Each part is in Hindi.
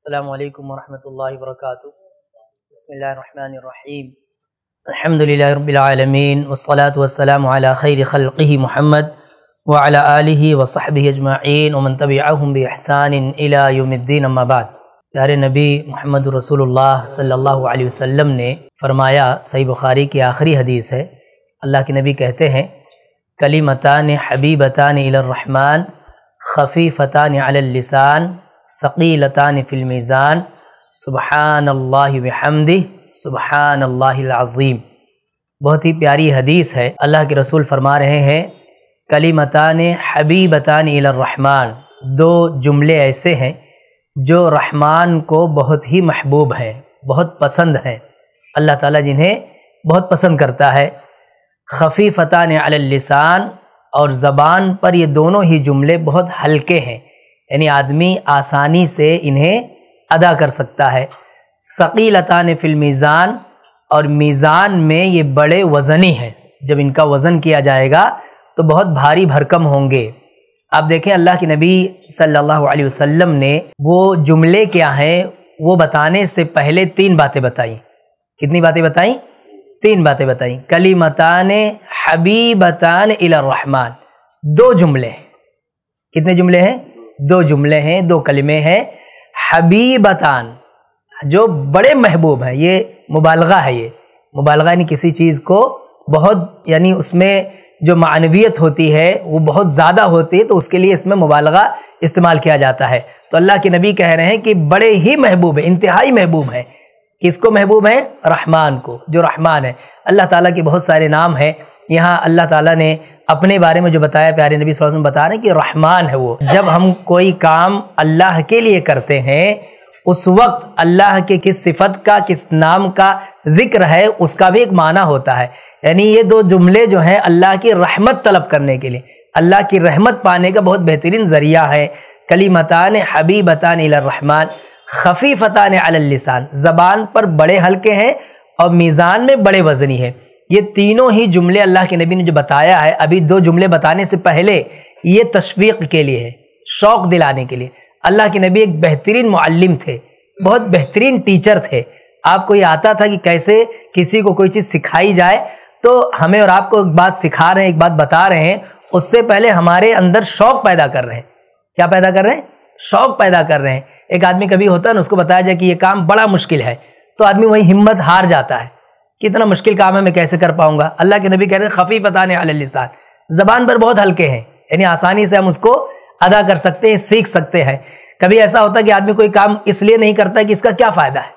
السلام عليكم ورحمة الله وبركاته بسم الله الرحمن الرحيم الحمد لله رب العالمين والصلاة والسلام على خير خلقه محمد وعلى آله وصحبه أجمعين ومن تبعهم بإحسان إلى يوم الدين अम्मा बाद प्यारे नबी मोहम्मद रसूलुल्लाह सल्लल्लाहु अलैहि वसल्लम ने फरमाया सही बुखारी की आखिरी हदीस है अल्लाह के नबी कहते हैं कली मतान हबीबतान इलरहमान ख़फ़ी फ़तान अललिसान फ़कीलतान फ़िल्मीज़ान सुबहान हमदी सुबहान अज़ीम बहुत ही प्यारी हदीस है अल्लाह के रसूल फरमा रहे हैं कली कलीमतान हबीबतान इलरहमान दो जुमले ऐसे हैं जो रहमान को बहुत ही महबूब हैं बहुत पसंद हैं अल्लाह ताला जिन्हें बहुत पसंद करता है खफ़ी फ़तान अललिसान और ज़बान पर ये दोनों ही जुमले बहुत हल्के हैं यानी आदमी आसानी से इन्हें अदा कर सकता है सकीलता ने फिल मीज़ान और मीज़ान में ये बड़े वज़नी हैं जब इनका वज़न किया जाएगा तो बहुत भारी भरकम होंगे आप देखें अल्लाह के नबी सल्लल्लाहु अलैहि वसल्लम ने वो जुमले क्या हैं वो बताने से पहले तीन बातें बताई कितनी बातें बताई तीन बातें बताई कली मतान हबीबतान इला रहमान दो जुमले हैं कितने जुमले हैं दो जुमले हैं दो कलमे हैं हबीबतान जो बड़े महबूब हैं ये मुबालगा है ये मुबालगा यानी किसी चीज़ को बहुत यानी उसमें जो मानवीयत होती है वो बहुत ज़्यादा होती है तो उसके लिए इसमें मुबालगा इस्तेमाल किया जाता है तो अल्लाह के नबी कह रहे हैं कि बड़े ही महबूब हैं इंतहाई महबूब हैं किसको महबूब हैं रहमान को जो रहमान है अल्लाह ताला के बहुत सारे नाम हैं यहाँ अल्लाह ताला ने अपने बारे में जो बताया प्यारे नबी वसल्लम बता रहे हैं कि रहमान है वो जब हम कोई काम अल्लाह के लिए करते हैं उस वक्त अल्लाह के किस सिफत का किस नाम का जिक्र है उसका भी एक माना होता है यानी ये दो जुमले जो हैं अल्लाह की रहमत तलब करने के लिए अल्लाह की रहमत पाने का बहुत बेहतरीन ज़रिया है कली मतान हबी बतान रहमान खफ़ी फ़तान अलिसान ज़बान पर बड़े हल्के हैं और मीज़ान में बड़े वज़नी है ये तीनों ही जुमले अल्लाह के नबी ने जो बताया है अभी दो जुमले बताने से पहले ये तशवीक के लिए है शौक़ दिलाने के लिए अल्लाह के नबी एक बेहतरीन मुअल्लिम थे बहुत बेहतरीन टीचर थे आपको ये आता था कि कैसे किसी को कोई चीज़ सिखाई जाए तो हमें और आपको एक बात सिखा रहे हैं एक बात बता रहे हैं उससे पहले हमारे अंदर शौक़ पैदा कर रहे हैं क्या पैदा कर रहे हैं शौक़ पैदा कर रहे हैं एक आदमी कभी होता है ना उसको बताया जाए कि ये काम बड़ा मुश्किल है तो आदमी वही हिम्मत हार जाता है कितना मुश्किल काम है मैं कैसे कर पाऊंगा अल्लाह के नबी कह रहे हैं खफी फतान अलसान जबान पर बहुत हल्के हैं यानी आसानी से हम उसको अदा कर सकते हैं सीख सकते हैं कभी ऐसा होता है कि आदमी कोई काम इसलिए नहीं करता कि इसका क्या फ़ायदा है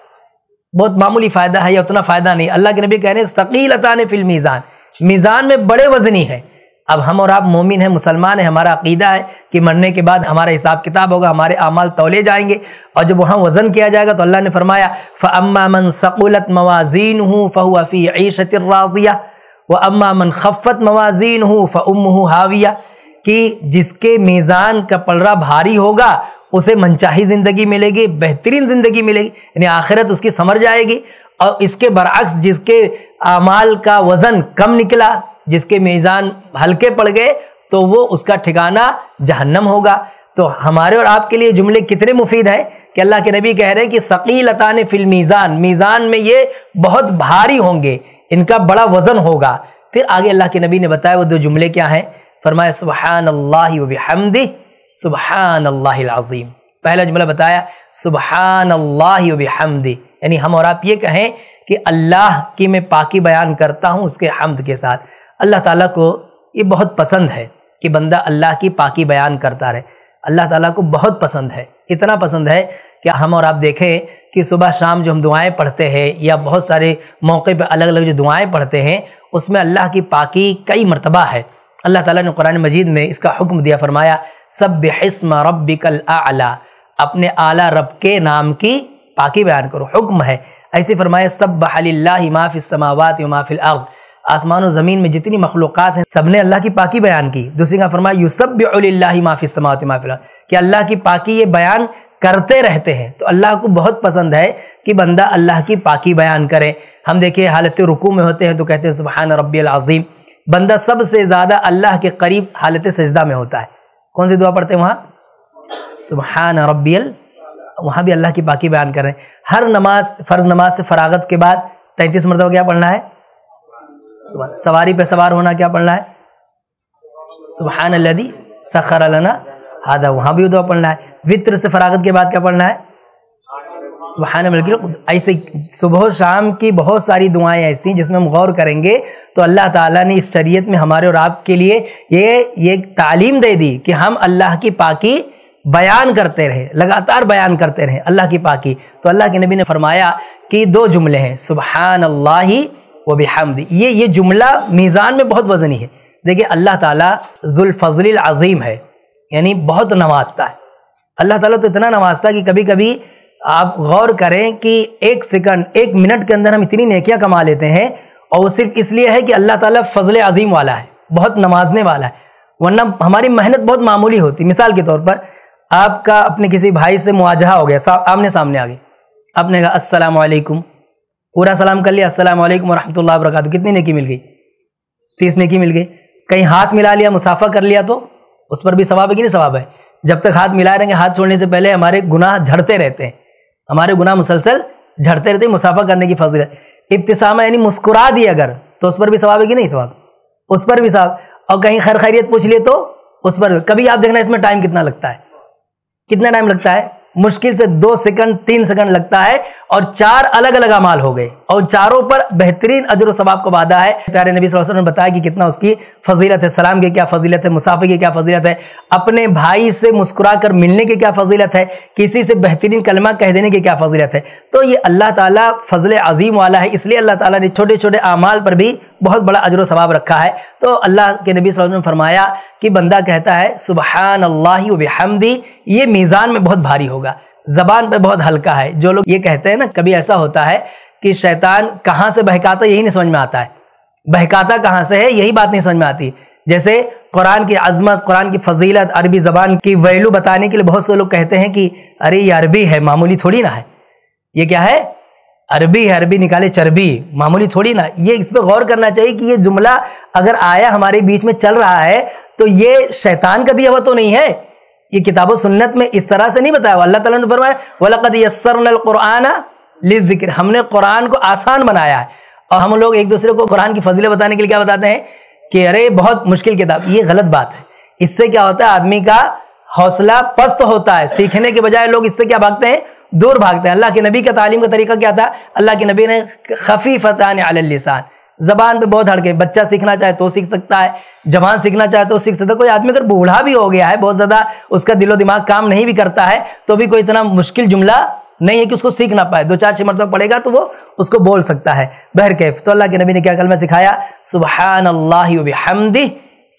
बहुत मामूली फ़ायदा है या उतना फ़ायदा नहीं अल्लाह के नबी कह रहे हैं शकीलता ने फिल मीज़ान मीज़ान में बड़े वजनी है अब हम और आप मोमिन हैं मुसलमान हैं हमारा अकीदा है कि मरने के बाद हमारा हिसाब किताब होगा हमारे अमाल तोले जाएंगे और जब वहाँ वज़न किया जाएगा तो अल्लाह ने फरमाया फ़म्मा मन सकुलत मवाजीन हूँ ईशत राज़िया व अम्मा मन खफ़त मवाजीन हूँ फ़म हाविया कि जिसके मेज़ान का पलरा भारी होगा उसे मनचाही ज़िंदगी मिलेगी बेहतरीन ज़िंदगी मिलेगी यानी आखिरत उसकी समर जाएगी और इसके बरक्स जिसके अमाल का वज़न कम निकला जिसके मीज़ान हल्के पड़ गए तो वो उसका ठिकाना जहन्नम होगा तो हमारे और आपके लिए जुमले कितने मुफीद हैं कि अल्लाह के नबी कह रहे हैं कि सकीलतान फिल मीज़ान मीज़ान में ये बहुत भारी होंगे इनका बड़ा वज़न होगा फिर आगे अल्लाह के नबी ने बताया वो दो जुमले क्या हैं फरमाया सुबहान अल्लाह वबहमदी सुबहान अल्लाज़ीम पहला जुमला बताया सुबहान अल्लाह वबहमदी यानी हम और आप ये कहें कि अल्लाह की मैं पाकी बयान करता हूँ उसके हमद के साथ अल्लाह ताला को ये बहुत पसंद है कि बंदा अल्लाह की पाकी बयान करता रहे अल्लाह ताला को बहुत पसंद है इतना पसंद है कि हम और आप देखें कि सुबह शाम जो हम दुआएं पढ़ते हैं या बहुत सारे मौके पर अलग अलग जो दुआएं पढ़ते हैं उसमें अल्लाह की पाकी कई मरतबा है अल्लाह ताला ने कुरान मजीद में इसका हुक्म दिया फरमाया सब हस्म रब आला अपने आला रब के नाम की पाकी बयान करो हुक्म है ऐसे फरमाया सब बहल्ला माफ़िल समावत माफ़िल अर्ज़ आसमान और ज़मीन में जितनी मखलूक़ हैं सब ने अल्लाह की पाकि बयान की दूसरी का फरमाया यूसब माफ़ी समात माफ़िला कि अल्लाह की पाकि ये बयान करते रहते हैं तो अल्लाह को बहुत पसंद है कि बंदा अल्लाह की पाकि बयान करे हम देखिए हालत रुकू में होते हैं तो कहते हैं सुबहान रब्बी बंदा सबसे ज़्यादा अल्लाह के करीब हालत सजदा में होता है कौन सी दुआ पढ़ते हैं वहाँ सुबहान रब्बियल वहाँ भी अल्लाह की बाकी बयान कर रहे हैं हर नमाज फ़र्ज़ नमाज से फरागत के बाद तैंतीस मरतबा क्या पढ़ना है सवारी पे सवार होना क्या पढ़ना है सुबहान लदी सखर अलना हादा वहाँ भी उदा पढ़ना है वित्र से फरागत के बाद क्या पढ़ना है सुबहान बिल्कुल ऐसे सुबह शाम की बहुत सारी दुआएं ऐसी जिसमें हम गौर करेंगे तो अल्लाह ताला ने इस शरीयत में हमारे और आपके लिए ये ये तालीम दे दी कि हम अल्लाह की पाकी बयान करते रहे लगातार बयान करते रहे अल्लाह की पाकि तो अल्लाह के नबी ने फरमाया कि दो जुमले हैं सुबहान अल्ला व ये ये जुमला मीज़ान में बहुत वज़नी है देखिए अल्लाह ताला जुल्फ़ल अज़ीम है यानी बहुत नवाजता है अल्लाह ताला तो इतना नवाजता है कि कभी कभी आप गौर करें कि एक सेकंड एक मिनट के अंदर हम इतनी नेकियां कमा लेते हैं और वो सिर्फ इसलिए है कि अल्लाह ताला फजल अजीम वाला है बहुत नवाजने वाला है वरना हमारी मेहनत बहुत मामूली होती मिसाल के तौर पर आपका अपने किसी भाई से मुआजहा हो गया आमने सामने आ गए आपने कहा असलकुम पूरा सलाम कर लिया असलम वरहमल वरक कितनी नेकी मिल गई तीस नेकी मिल गई कहीं हाथ मिला लिया मुसाफा कर लिया तो उस पर भी सवाब है कि नहीं सवाब है जब तक हाथ मिला रहेंगे हाथ छोड़ने से पहले हमारे गुनाह झड़ते रहते हैं हमारे गुनाह मुसलसल झड़ते रहते हैं मुसाफा करने की फजल इब्तसामा यानी मुस्कुरा दी अगर तो उस पर भी सवाब है कि नहीं सवाब उस पर भी सवाब और कहीं खैर खैरियत पूछ लिए तो उस पर कभी आप देखना इसमें टाइम कितना लगता है कितना टाइम लगता है मुश्किल से दो सेकंड तीन सेकंड लगता है और चार अलग अलग अमाल हो गए और चारों पर बेहतरीन अजर सवाब का वादा है प्यारे नबी वसल्लम ने बताया कि कितना उसकी फजीलत है सलाम की क्या फजीलत है मुसाफिर की क्या फजीलत है अपने भाई से मुस्कुरा कर मिलने की क्या फजीलत है किसी से बेहतरीन कलमा कह देने की क्या फजीलत है तो ये अल्लाह ताला फजल अजीम वाला है इसलिए अल्लाह ताला ने छोटे छोटे अमाल पर भी बहुत बड़ा अजर सवाब रखा है तो अल्लाह के नबी वसल्लम ने फरमाया कि बंदा कहता है सुबहान अल्लाह ये मीज़ान में बहुत भारी होगा ज़बान पे बहुत हल्का है जो लोग ये कहते हैं ना कभी ऐसा होता है कि शैतान कहाँ से बहकाता यही नहीं समझ में आता है बहकाता कहाँ से है यही बात नहीं समझ में आती जैसे कुरान की अजमत कुरान की फजीलत अरबी ज़बान की वैल्यू बताने के लिए बहुत से लोग कहते हैं कि अरे ये अरबी है मामूली थोड़ी ना है ये क्या है अरबी है अरबी निकाले चर्बी मामूली थोड़ी ना ये इस पर गौर करना चाहिए कि ये जुमला अगर आया हमारे बीच में चल रहा है तो ये शैतान का दिया हुआ तो नहीं है ये किताब सुन्नत में इस तरह से नहीं बताया हुआ अल्लाह तला ने फरमाया वलकद यसरनकुराना लिजिक्र हमने कुरान को आसान बनाया है और हम लोग एक दूसरे को कुरान की फजीले बताने के लिए क्या बताते हैं कि अरे बहुत मुश्किल किताब ये गलत बात है इससे क्या होता है आदमी का हौसला पस्त होता है सीखने के बजाय लोग इससे क्या भागते हैं दूर भागते हैं अल्लाह के नबी का तालीम का तरीका क्या था अल्लाह के नबी ने खफी फ़तान अलसान ज़बान पे बहुत हड़के बच्चा सीखना चाहे तो सीख सकता है जवान सीखना चाहे तो सीख सकता है कोई आदमी अगर बूढ़ा भी हो गया है बहुत ज़्यादा उसका दिलो दिमाग काम नहीं भी करता है तो भी कोई इतना मुश्किल जुमला नहीं है कि उसको सीख ना पाए दो चार छः मरतब पड़ेगा तो वो उसको बोल सकता है बहर कैफ तो अल्लाह के नबी ने क्या कल में सिखाया सुबह अल्लाह हमदी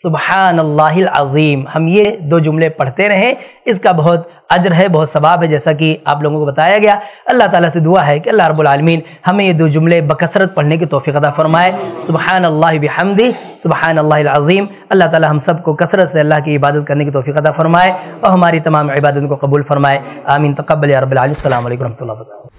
सुबहान अज़ीम हम ये दो जुमले पढ़ते रहें इसका बहुत अजर है बहुत सवाब है जैसा कि आप लोगों को बताया गया अल्लाह ताला से दुआ है कि अल्लाह रब्बुल आलमीन हमें ये दो जुमले बकसरत पढ़ने की तोफ़ी अदा फ़रमाए सुबहान अल्लाह हमदी सुबहान अल्लाज़ीम अल्लाह ताला हम सबको कसरत से अल्लाह की इबादत करने की तोफ़ी अदा फ़रमाए और हमारी तमाम इबादत को कबूल फ़रमाए आमीन तकबल रबालम वरहमल